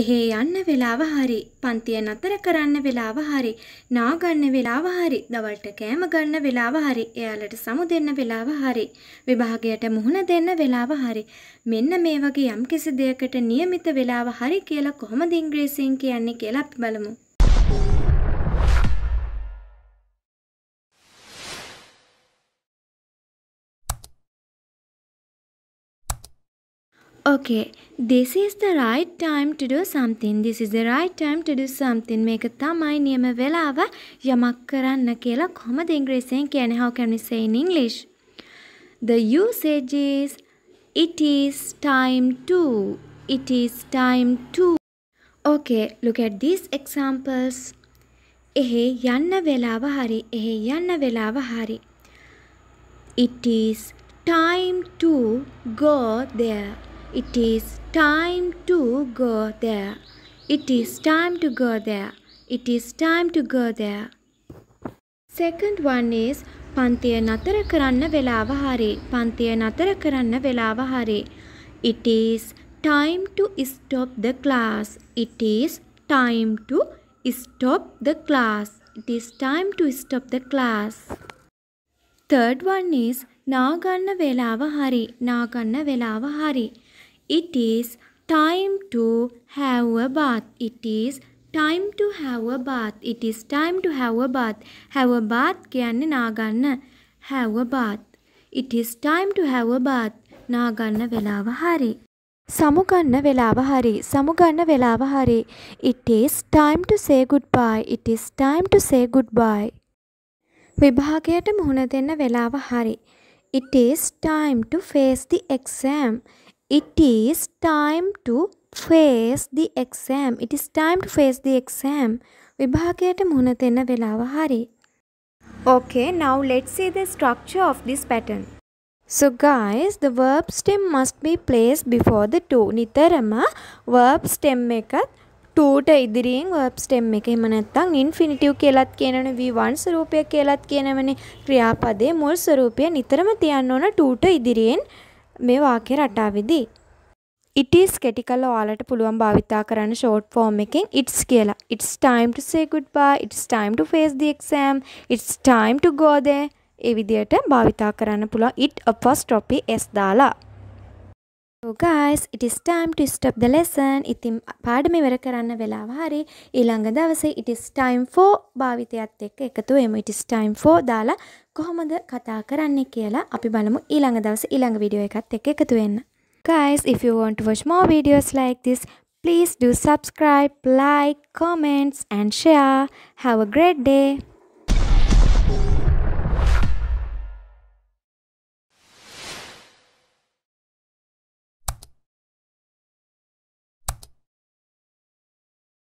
එහෙ යන්න වෙලාව හරි පන්තිය නතර කරන්න වෙලාව හරි නාගන්න වෙලාව හරි දවල්ට කෑම ගන්න වෙලාව හරි එයාලට සමු දෙන්න වෙලාව හරි විභාගයට මුහුණ දෙන්න වෙලාව හරි මෙන්න මේ වගේ යම් කිසි දෙයකට નિયમિત වෙලාව හරි කියලා කොහොමද ඉංග්‍රීසියෙන් කියන්නේ කියලා අපි බලමු okay this is the right time to do something this is the right time to do something මේක තමයි නියම වෙලාව යමක් කරන්න කියලා කොහොමද ඉංග්‍රීසියෙන් කියන්නේ how can we say in english the usage is it is time to it is time to okay look at these examples එහෙ යන්න වෙලාව හරි එහෙ යන්න වෙලාව හරි it is time to go there It is time to go there. It is time to go there. It is time to go there. Second one is පන්තිය නතර කරන්න වෙලාව හරි. පන්තිය නතර කරන්න වෙලාව හරි. It is time to stop the class. It is time to stop the class. It is time to stop the class. Third one is නාගන්න වෙලාව හරි. නාගන්න වෙලාව හරි. It is time to have a bath. It is time to have a bath. It is time to have a bath. Have a bath කියන්නේ නාගන්න. Have a bath. It is time to have a bath. නාගන්න වෙලාව හරි. සමුගන්න වෙලාව හරි. සමුගන්න වෙලාව හරි. It is time to say goodbye. It is time to say goodbye. විභාගයට මුහුණ දෙන්න වෙලාව හරි. It is time to face the exam. it is time to face the exam it is time to face the exam විභාගයට මුහුණ දෙන්න වෙලාව හරි okay now let's see the structure of this pattern so guys the verb stem must be placed before the to නිතරම verb stem එකත් ටූට ඉදිරියෙන් verb stem එක එහෙම නැත්නම් ඉන්ෆිනිටිව් කියලාත් කියනවනේ v1 ස්වරූපය කියලාත් කියනවනේ ක්‍රියාපදයේ මුල් ස්වරූපය නිතරම තියන්න ඕන ටූට ඉදිරියෙන් මේ වාක්‍ය රටාවේදී ඉටස් කෙටි කල ඔයාලට පුළුවන් භාවිතා කරන්න ෂෝට් ෆෝම් එකෙන් ඉට්ස් කියලා it's time to say goodbye it's time to face the exam it's time to go there ඒ විදියට භාවිතා කරන්න පුළුවන් it apostrophe s දාලා guys it's time to stop the lesson ඉතින් පාඩම ඉවර කරන්න වෙලාව හරි ඊළඟ දවසේ ඉටිස් ටයිම් ෆෝ භාවිතයත් එක්ක එකතු එම ඉටිස් ටයිම් ෆෝ දාලා කොහොමද කතා කරන්නේ කියලා අපි බලමු ඊළඟ දවසේ ඊළඟ වීඩියෝ එකත් එක්ක එකතු වෙන්න. guys if you want to watch more videos like this please do subscribe like comments and share have a great day